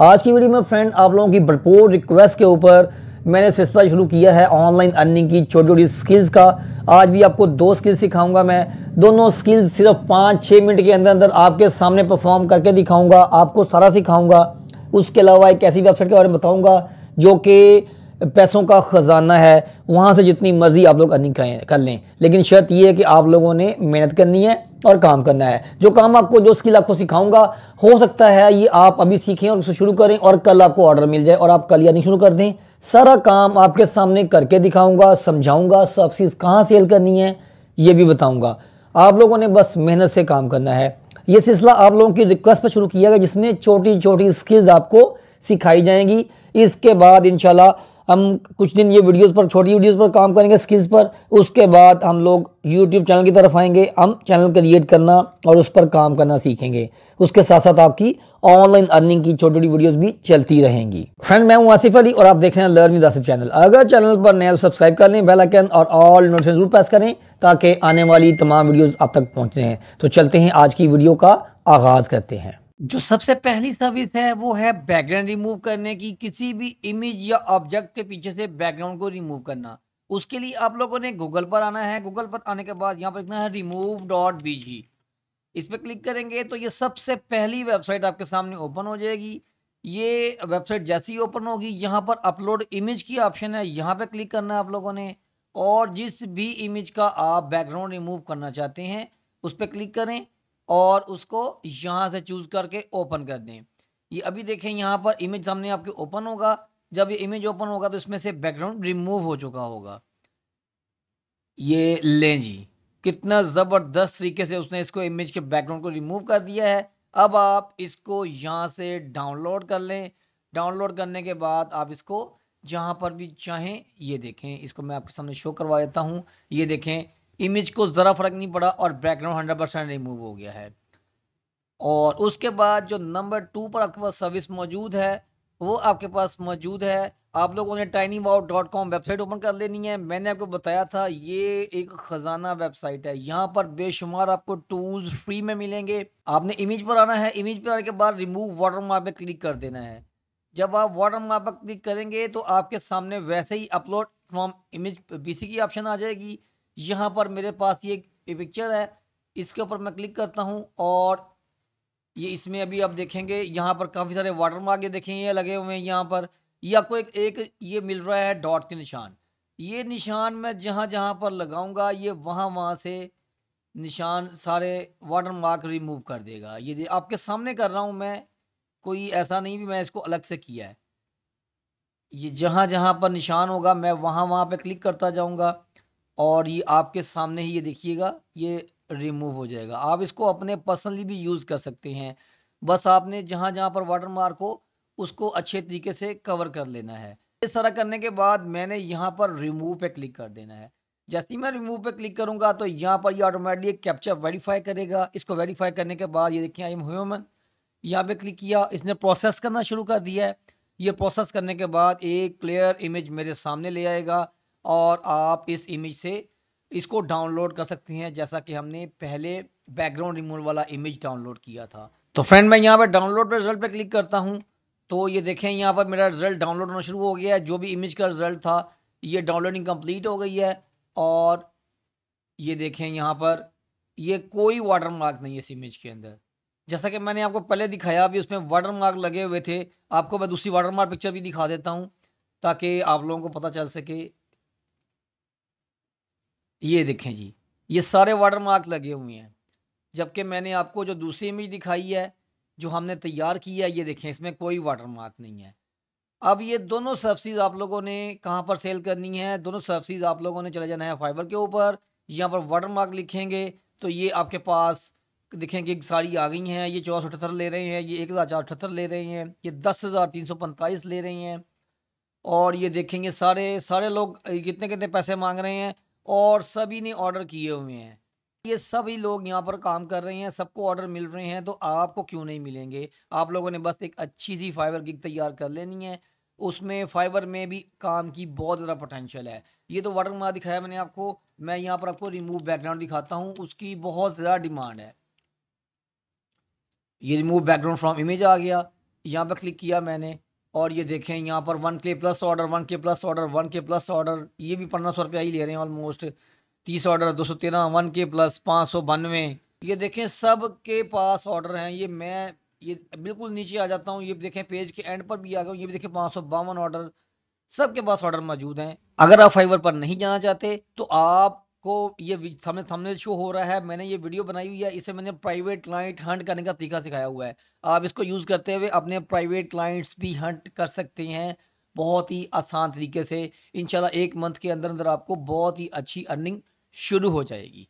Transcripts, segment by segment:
आज की वीडियो में फ्रेंड आप लोगों की भरपूर रिक्वेस्ट के ऊपर मैंने सिलसिला शुरू किया है ऑनलाइन अर्निंग की छोटी छोटी स्किल्स का आज भी आपको दो स्किल्स सिखाऊंगा मैं दोनों स्किल्स सिर्फ पाँच छः मिनट के अंदर अंदर आपके सामने परफॉर्म करके दिखाऊंगा आपको सारा सिखाऊंगा उसके अलावा एक ऐसी वेबसाइट के बारे में बताऊंगा जो कि पैसों का ख़जाना है वहाँ से जितनी मर्ज़ी आप लोग अर्निंग कर लें लेकिन शर्त ये है कि आप लोगों ने मेहनत करनी है और काम करना है जो काम आपको जो स्किल आपको सिखाऊंगा हो सकता है ये आप अभी सीखें और उससे शुरू करें और कल आपको ऑर्डर मिल जाए और आप कल यानी शुरू कर दें सारा काम आपके सामने करके दिखाऊंगा समझाऊंगा सब चीज़ कहाँ सेल करनी है ये भी बताऊंगा आप लोगों ने बस मेहनत से काम करना है ये सिलसिला आप लोगों की रिक्वेस्ट पर शुरू किया गया जिसमें छोटी छोटी स्किल्स आपको सिखाई जाएंगी इसके बाद इंशाल्लाह हम कुछ दिन ये वीडियोस पर छोटी वीडियोस पर काम करेंगे स्किल्स पर उसके बाद हम लोग यूट्यूब चैनल की तरफ आएंगे हम चैनल क्रिएट करना और उस पर काम करना सीखेंगे उसके साथ साथ आपकी ऑनलाइन अर्निंग की छोटी छोटी वीडियोस भी चलती रहेंगी फ्रेंड मैं हूं आसिफ अली और आप देख रहे हैं लर्न विद आसिफ चैनल अगर चैनल पर नया तो सब्सक्राइब कर लें बेलाइकन और ऑल नोटिफिकेशन जरूर प्रेस करें ताकि आने वाली तमाम वीडियोज़ आप तक पहुँचे हैं तो चलते हैं आज की वीडियो का आगाज़ करते हैं जो सबसे पहली सर्विस है वो है बैकग्राउंड रिमूव करने की किसी भी इमेज या ऑब्जेक्ट के पीछे से बैकग्राउंड को रिमूव करना उसके लिए आप लोगों ने गूगल पर आना है गूगल पर आने के बाद यहाँ पर लिखना है रिमूव डॉट बीजी इस पर क्लिक करेंगे तो ये सबसे पहली वेबसाइट आपके सामने ओपन हो जाएगी ये वेबसाइट जैसी ओपन होगी यहाँ पर अपलोड इमेज की ऑप्शन है यहाँ पे क्लिक करना है आप लोगों ने और जिस भी इमेज का आप बैकग्राउंड रिमूव करना चाहते हैं उस पर क्लिक करें और उसको यहाँ से चूज करके ओपन कर दें ये अभी देखें यहाँ पर इमेज सामने आपके ओपन होगा जब ये इमेज ओपन होगा तो इसमें से बैकग्राउंड रिमूव हो चुका होगा ये लें जी कितना ज़बरदस्त तरीके से उसने इसको इमेज के बैकग्राउंड को रिमूव कर दिया है अब आप इसको यहाँ से डाउनलोड कर लें डाउनलोड करने के बाद आप इसको जहां पर भी चाहें ये देखें इसको मैं आपके सामने शो करवा देता हूँ ये देखें इमेज को ज़रा फ़र्क नहीं पड़ा और बैकग्राउंड हंड्रेड परसेंट रिमूव हो गया है और उसके बाद जो नंबर टू पर आपके पास सर्विस मौजूद है वो आपके पास मौजूद है आप लोगों ने tiny wow dot com website open कर लेनी है मैंने आपको बताया था ये एक ख़जाना वेबसाइट है यहाँ पर बेशुमार आपको टूल्स फ्री में मिलेंगे आपने इमेज पर आना है इमेज पर आने के बाद रिमूव वाटर मार्क पर क्लिक कर देना है जब आप वाटर मार्क पर क्लिक करेंगे तो आपके सामने वैसे ही अपलोड फ्रॉम इमेज बीसी की ऑप्शन आ जाएगी यहाँ पर मेरे पास ये पिक्चर है इसके ऊपर मैं क्लिक करता हूँ और ये इसमें अभी आप देखेंगे यहाँ पर काफ़ी सारे वाटर मार्क ये देखेंगे लगे हुए हैं यहाँ पर ये आपको एक एक ये मिल रहा है डॉट के निशान ये निशान मैं जहां जहां पर लगाऊंगा ये वहां वहां से निशान सारे वाटर मार्क रिमूव कर देगा ये दे, आपके सामने कर रहा हूं मैं कोई ऐसा नहीं भी मैं इसको अलग से किया है ये जहां जहां पर निशान होगा मैं वहां वहां पे क्लिक करता जाऊंगा और ये आपके सामने ही ये देखिएगा ये रिमूव हो जाएगा आप इसको अपने पर्सनली भी यूज़ कर सकते हैं बस आपने जहां जहां पर वाटर मार्क हो उसको अच्छे तरीके से कवर कर लेना है इस तरह करने के बाद मैंने यहाँ पर रिमूव पे क्लिक कर देना है जैसे ही मैं रिमूव पे क्लिक करूंगा तो यहाँ पर ये ऑटोमेटिकली कैप्चर वेरीफाई करेगा इसको वेरीफाई करने के बाद ये देखिए आई एम ह्यूमन यहाँ पे क्लिक किया इसने प्रोसेस करना शुरू कर दिया है ये प्रोसेस करने के बाद एक क्लियर इमेज मेरे सामने ले आएगा और आप इस इमेज से इसको डाउनलोड कर सकते हैं जैसा कि हमने पहले बैकग्राउंड रिमूवल वाला इमेज डाउनलोड किया था तो फ्रेंड मैं यहाँ पर डाउनलोड पर रिजल्ट पर क्लिक करता हूँ तो ये देखें यहाँ पर मेरा रिजल्ट डाउनलोड होना शुरू हो गया है जो भी इमेज का रिजल्ट था ये डाउनलोडिंग कंप्लीट हो गई है और ये देखें यहाँ पर ये कोई वाटर मार्क नहीं है इस इमेज के अंदर जैसा कि मैंने आपको पहले दिखाया अभी उसमें वाटर मार्क लगे हुए थे आपको मैं दूसरी वाटर मार्क पिक्चर भी दिखा देता हूँ ताकि आप लोगों को पता चल सके ये देखें जी ये सारे वाटर मार्क लगे हुए हैं जबकि मैंने आपको जो दूसरी इमेज दिखाई है जो हमने तैयार की है ये देखें इसमें कोई वाटर मार्क नहीं है अब ये दोनों सब्सिडीज आप लोगों ने कहाँ पर सेल करनी है दोनों सब्सिडीज आप लोगों ने चले जाना है फाइबर के ऊपर यहाँ पर वाटर मार्क लिखेंगे तो ये आपके पास देखें कि साड़ी आ गई हैं ये चौदह अठहत्तर ले रहे हैं ये एक हज़ार चार अठहत्तर ले रहे हैं ये दस हज़ार तीन सौ ले रहे हैं और ये देखेंगे सारे सारे लोग कितने कितने पैसे मांग रहे हैं और सभी ने ऑर्डर किए हुए हैं ये सभी लोग यहाँ पर काम कर रहे हैं सबको ऑर्डर मिल रहे हैं तो आपको क्यों नहीं मिलेंगे आप लोगों ने बस एक अच्छी सी फाइबर गिग तैयार कर लेनी है उसमें फाइबर में भी काम की बहुत ज़्यादा पोटेंशियल है ये तो वाटर मार्क दिखाया मैंने आपको मैं यहाँ पर आपको रिमूव बैकग्राउंड दिखाता हूँ उसकी बहुत ज़्यादा डिमांड है ये रिमूव बैकग्राउंड फ्रॉम इमेज आ गया यहाँ पर क्लिक किया मैंने और ये देखें यहाँ पर one K plus order one K plus order one K plus order ये भी पंद्रह सौ रुपया ही ले रहे हैं ऑलमोस्ट तीस ऑर्डर दो सौ तेरह वन के प्लस पाँच सौ बानवे ये देखें सब के पास ऑर्डर हैं ये मैं ये बिल्कुल नीचे आ जाता हूँ ये देखें पेज के एंड पर भी आ गया ये भी देखें पाँच सौ बावन ऑर्डर सबके पास ऑर्डर मौजूद हैं अगर आप फाइवर पर नहीं जाना चाहते तो आप को ये सामने सामने शो हो रहा है मैंने ये वीडियो बनाई हुई है इसे मैंने प्राइवेट क्लाइंट हंट करने का तरीका सिखाया हुआ है आप इसको यूज़ करते हुए अपने प्राइवेट क्लाइंट्स भी हंट कर सकते हैं बहुत ही आसान तरीके से इनशाला एक मंथ के अंदर अंदर आपको बहुत ही अच्छी अर्निंग शुरू हो जाएगी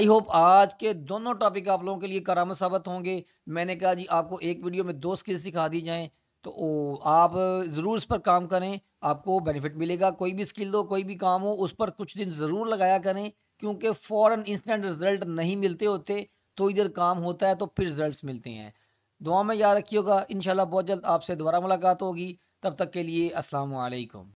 आई होप आज के दोनों टॉपिक आप लोगों के लिए करामत साबित होंगे मैंने कहा जी आपको एक वीडियो में दो स्किल सिखा दी जाएं तो आप ज़रूर इस पर काम करें आपको बेनिफिट मिलेगा कोई भी स्किल दो कोई भी काम हो उस पर कुछ दिन ज़रूर लगाया करें क्योंकि फ़ौरन इंस्टेंट रिजल्ट नहीं मिलते होते तो इधर काम होता है तो फिर रिजल्ट मिलते हैं दुआ में याद रखिएगा इनशाला बहुत जल्द आपसे दोबारा मुलाकात होगी तब तक के लिए असलकम